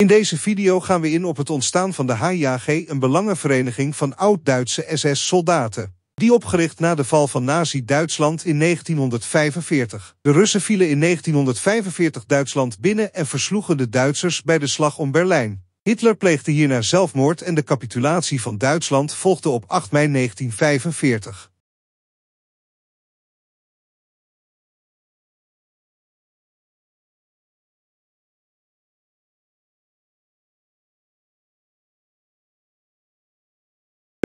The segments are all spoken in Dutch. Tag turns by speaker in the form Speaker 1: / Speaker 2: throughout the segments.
Speaker 1: In
Speaker 2: deze video gaan we in op het ontstaan van de HJG, een belangenvereniging van oud-Duitse SS-soldaten. Die opgericht na de val van Nazi-Duitsland in 1945. De Russen vielen in 1945 Duitsland binnen en versloegen de Duitsers bij de slag om Berlijn. Hitler pleegde hierna zelfmoord en de capitulatie van Duitsland volgde op 8 mei 1945.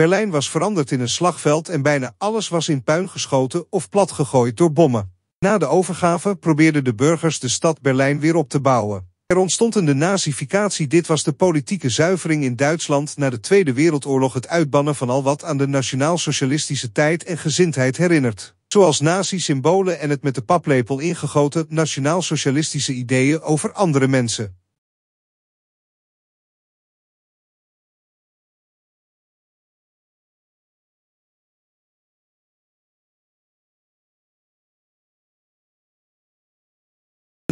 Speaker 1: Berlijn was veranderd
Speaker 2: in een slagveld en bijna alles was in puin geschoten of platgegooid door bommen. Na de overgave probeerden de burgers de stad Berlijn weer op te bouwen. Er ontstond een nazificatie, dit was de politieke zuivering in Duitsland na de Tweede Wereldoorlog het uitbannen van al wat aan de nationaal-socialistische tijd en gezindheid herinnert. Zoals nazi-symbolen en het met de paplepel ingegoten nationaal-socialistische ideeën over andere mensen.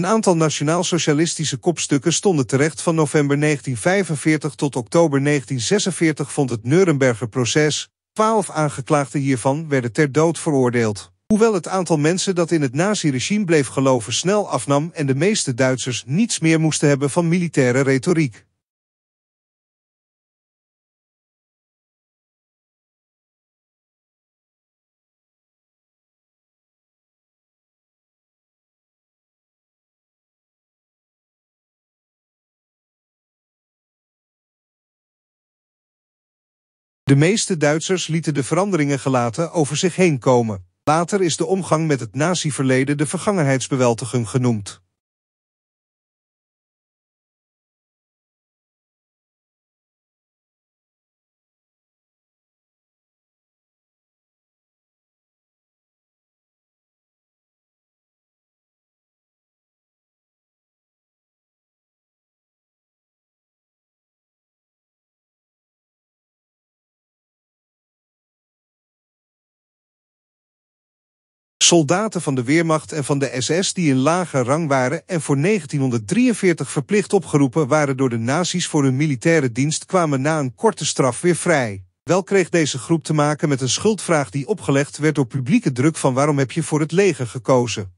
Speaker 2: Een aantal nationaal-socialistische kopstukken stonden terecht van november 1945 tot oktober 1946 vond het Nuremberger-proces. Twaalf aangeklaagden hiervan werden ter dood veroordeeld. Hoewel het aantal mensen dat in het nazi-regime bleef geloven snel afnam en de meeste Duitsers niets meer moesten hebben van militaire retoriek. De meeste Duitsers lieten de veranderingen gelaten over zich heen komen. Later is de omgang met het nazi-verleden de vergangenheidsbewältiging genoemd. soldaten van de Weermacht en van de SS die in lage rang waren en voor 1943 verplicht opgeroepen waren door de nazi's voor hun militaire dienst kwamen na een korte straf weer vrij. Wel kreeg deze groep te maken met een schuldvraag die opgelegd werd door publieke druk van waarom heb je voor het leger gekozen.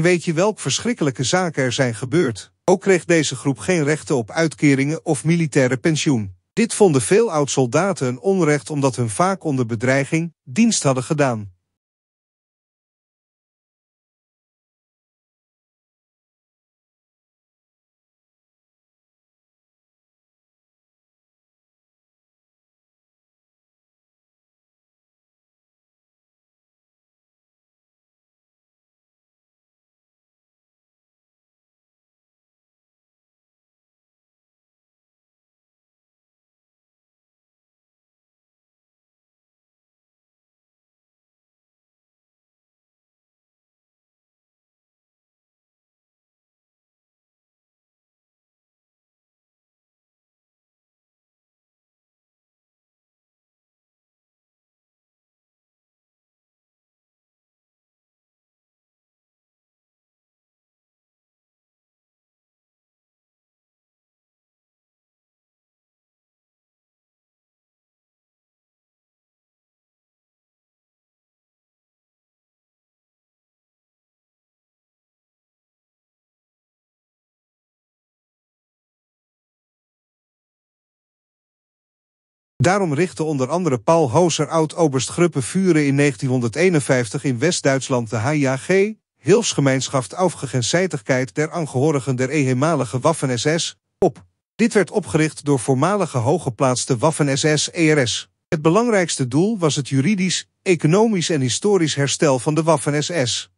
Speaker 2: En weet je welk verschrikkelijke zaken er zijn gebeurd? Ook kreeg deze groep geen rechten op uitkeringen of militaire pensioen. Dit vonden veel oud-soldaten een onrecht omdat hun vaak onder bedreiging dienst hadden gedaan. Daarom richtte onder andere Paul Hoser oud-oberst Gruppe Vuren in 1951 in West-Duitsland de HJG, Hilfsgemeinschaft Aufgegenseitigkeit der Angehörigen der ehemalige Waffen-SS, op. Dit werd opgericht door voormalige hooggeplaatste Waffen-SS-ERS. E het belangrijkste doel was het juridisch, economisch en historisch herstel van de Waffen-SS.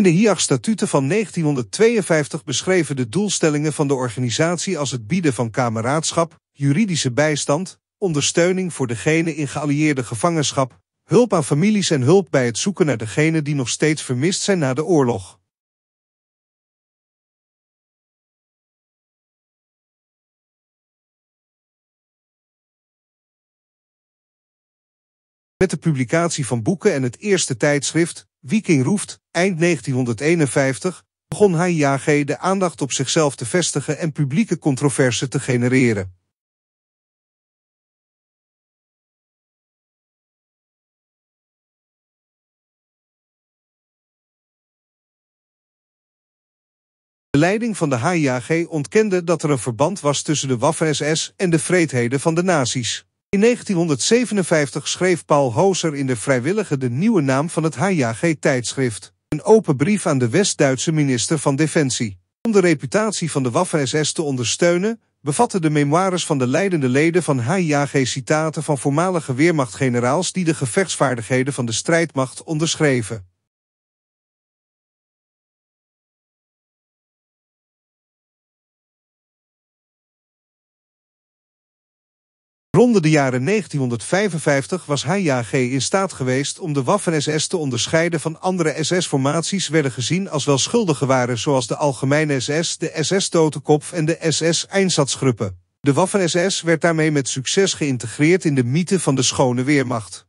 Speaker 2: In de HIAG-statuten van 1952 beschreven de doelstellingen van de organisatie als het bieden van kameraadschap, juridische bijstand, ondersteuning voor degene in geallieerde gevangenschap, hulp aan families en hulp bij het zoeken naar degenen die nog steeds vermist zijn na de oorlog. Met de publicatie van boeken en het eerste tijdschrift, Viking Roeft, eind 1951, begon hij de aandacht op zichzelf te vestigen en publieke controverse te genereren. De leiding van de HIAG ontkende dat er een verband was tussen de Waffen-SS en de vreedheden van de nazi's. In 1957 schreef Paul Hoser in de Vrijwillige de nieuwe naam van het HJG-tijdschrift. Een open brief aan de West-Duitse minister van Defensie. Om de reputatie van de Waffen-SS te ondersteunen, bevatten de memoires van de leidende leden van HJG citaten van voormalige weermachtgeneraals die de gevechtsvaardigheden van de strijdmacht onderschreven. Rond de jaren 1955 was HJG in staat geweest om de Waffen-SS te onderscheiden van andere SS-formaties werden gezien als wel schuldige waren zoals de Algemene SS, de SS-Totenkopf en de SS-Einsatzgruppen. De Waffen-SS werd daarmee met succes geïntegreerd in de mythe van de schone weermacht.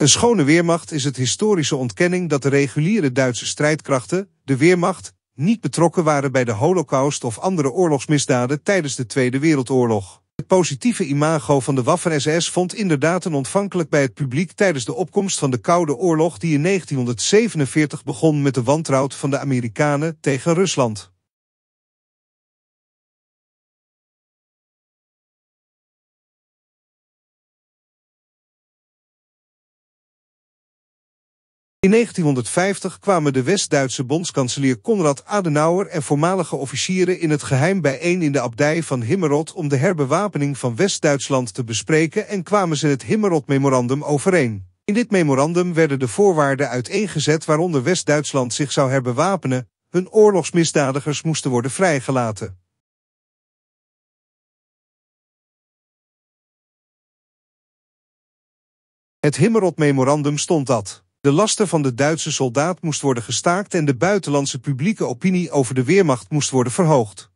Speaker 2: Een schone weermacht is het historische ontkenning dat de reguliere Duitse strijdkrachten, de weermacht, niet betrokken waren bij de holocaust of andere oorlogsmisdaden tijdens de Tweede Wereldoorlog. Het positieve imago van de Waffen-SS vond inderdaad een ontvankelijk bij het publiek tijdens de opkomst van de Koude Oorlog die in 1947 begon met de wantrouwd van de Amerikanen tegen Rusland. In 1950 kwamen de West-Duitse bondskanselier Konrad Adenauer en voormalige officieren in het geheim bijeen in de abdij van Himmerod om de herbewapening van West-Duitsland te bespreken en kwamen ze het Himmerod-memorandum overeen. In dit memorandum werden de voorwaarden uiteengezet waaronder West-Duitsland zich zou herbewapenen, hun oorlogsmisdadigers moesten worden vrijgelaten. Het Himmerod-memorandum stond dat. De lasten van de Duitse soldaat moest worden gestaakt en de buitenlandse publieke opinie over de Weermacht moest worden verhoogd.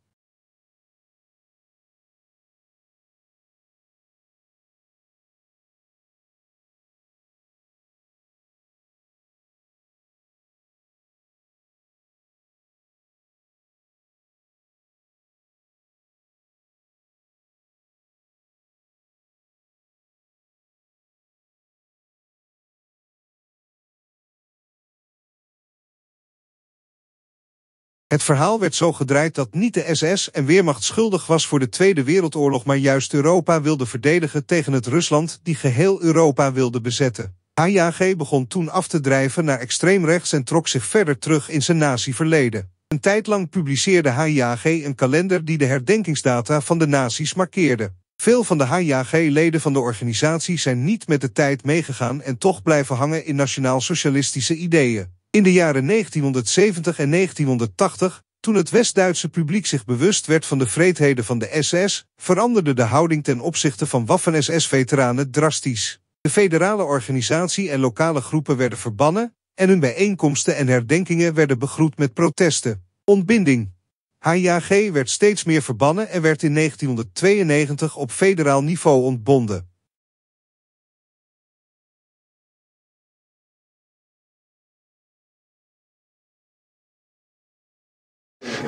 Speaker 2: Het verhaal werd zo gedraaid dat niet de SS en Weermacht schuldig was voor de Tweede Wereldoorlog, maar juist Europa wilde verdedigen tegen het Rusland die geheel Europa wilde bezetten. HJG begon toen af te drijven naar extreemrechts en trok zich verder terug in zijn nazi-verleden. Een tijd lang publiceerde HJG een kalender die de herdenkingsdata van de nazi's markeerde. Veel van de HJG-leden van de organisatie zijn niet met de tijd meegegaan en toch blijven hangen in nationaal-socialistische ideeën. In de jaren 1970 en 1980, toen het West-Duitse publiek zich bewust werd van de vreedheden van de SS, veranderde de houding ten opzichte van Waffen-SS-veteranen drastisch. De federale organisatie en lokale groepen werden verbannen en hun bijeenkomsten en herdenkingen werden begroet met protesten. Ontbinding. HJG werd steeds meer verbannen en werd in 1992 op federaal niveau ontbonden.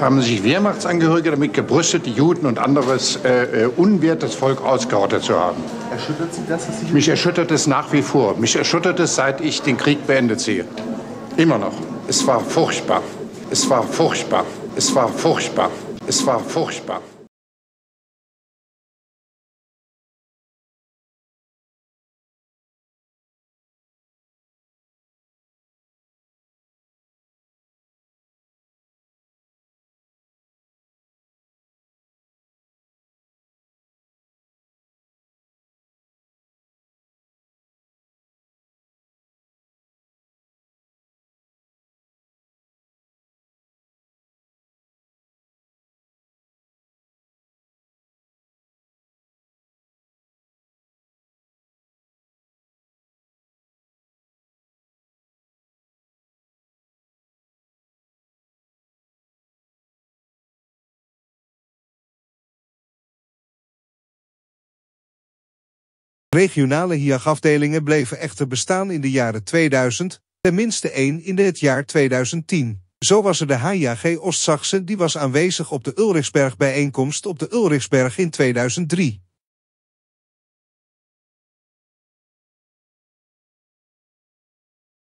Speaker 1: haben sich Wehrmachtsangehörige
Speaker 2: damit gebrüstet, die Juden und anderes äh, äh unwertes Volk ausgerottet zu haben. Erschüttert Sie das? Sie Mich erschüttert es nach wie vor. Mich erschüttert es, seit ich den Krieg beendet sehe. Immer noch. Es war furchtbar. Es war furchtbar. Es war furchtbar. Es war furchtbar. Regionale hiagafdelingen bleven echter bestaan in de jaren 2000, tenminste één in het jaar 2010. Zo was er de HJG Ostsachsen die was aanwezig op de Ulrichsberg bijeenkomst op de Ulrichsberg in 2003.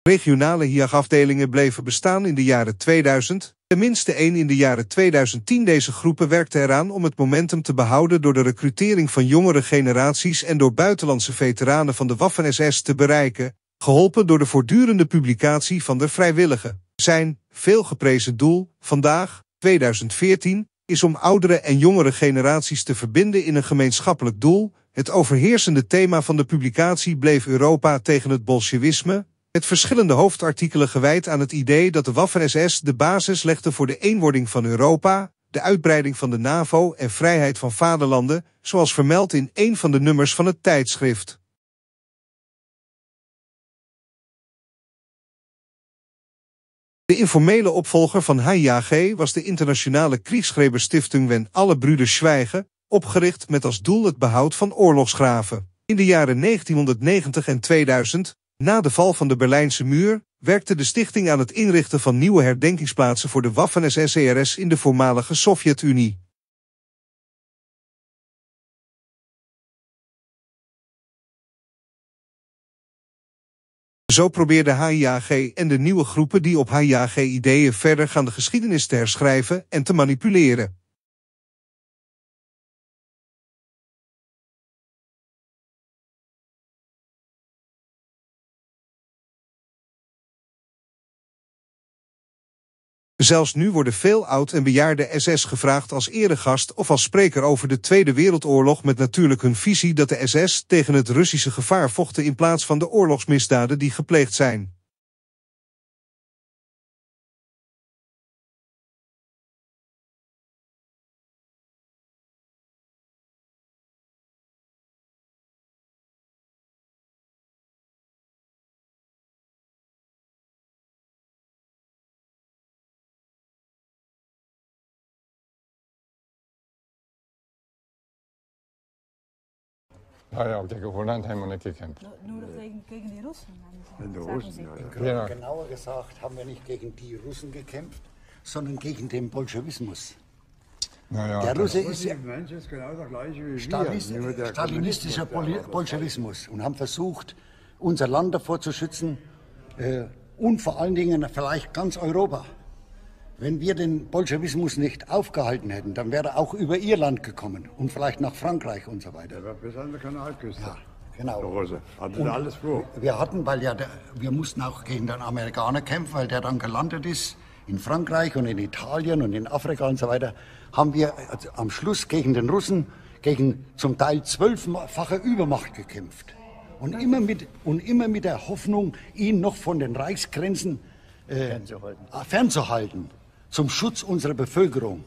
Speaker 2: Regionale hiagafdelingen bleven bestaan in de jaren 2000. Tenminste één in de jaren 2010 deze groepen werkten eraan om het momentum te behouden door de recrutering van jongere generaties en door buitenlandse veteranen van de Waffen-SS te bereiken, geholpen door de voortdurende publicatie van de vrijwilligen. Zijn veel geprezen doel, vandaag, 2014, is om oudere en jongere generaties te verbinden in een gemeenschappelijk doel. Het overheersende thema van de publicatie bleef Europa tegen het bolsjewisme, met verschillende hoofdartikelen gewijd aan het idee dat de Waffen-SS de basis legde voor de eenwording van Europa, de uitbreiding van de NAVO en vrijheid van vaderlanden, zoals vermeld in een van de nummers van het tijdschrift. De informele opvolger van HIAG was de internationale Kriegsgräber-Stiftung Wen alle Brüder Schweigen, opgericht met als doel het behoud van oorlogsgraven. In de jaren 1990 en 2000 na de val van de Berlijnse muur werkte de stichting aan het inrichten van nieuwe herdenkingsplaatsen voor de Waffen-SSCRS in de voormalige Sovjet-Unie. Zo probeerde HIAG en de nieuwe groepen die op HIAG ideeën verder gaan de geschiedenis te herschrijven en te manipuleren. Zelfs nu worden veel oud en bejaarde SS gevraagd als eregast of als spreker over de Tweede Wereldoorlog met natuurlijk hun visie dat de SS tegen het Russische gevaar vochten in plaats van de oorlogsmisdaden die gepleegd zijn.
Speaker 1: Nou ah ja, kijk, Holland haben wir nicht gekämpft.
Speaker 2: Nur gegen, die Russen. Gegen die Russen, ja. ja. Genau. Genau, genauer gesagt haben wir nicht gegen die Russen gekämpft, sondern gegen den Bolschewismus. Naja, der Russe ist, ja ist genau der gleiche wie Stalist, wir. Stalinistischer Bol Bolschewismus und haben versucht, unser Land davor zu schützen äh, und vor allen Dingen vielleicht ganz Europa. Wenn wir den Bolschewismus nicht aufgehalten hätten, dann wäre er auch über Irland gekommen und vielleicht nach Frankreich und so weiter. Ja, bis an der Kanalküste. Ja, genau. Der Rose. Also, Hatte und alles vor. Wir hatten, weil ja, der, wir mussten auch gegen den Amerikaner kämpfen, weil der dann gelandet ist in Frankreich und in Italien und in Afrika und so weiter, haben wir also am Schluss gegen den Russen gegen zum Teil zwölffache Übermacht gekämpft. Und immer mit, und immer mit der Hoffnung, ihn noch von den Reichsgrenzen äh, fernzuhalten. fernzuhalten zum Schutz unserer Bevölkerung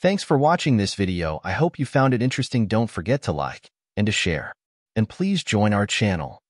Speaker 1: Thanks for watching this video. I hope you found it interesting. Don't forget to like and to share. And please join our channel.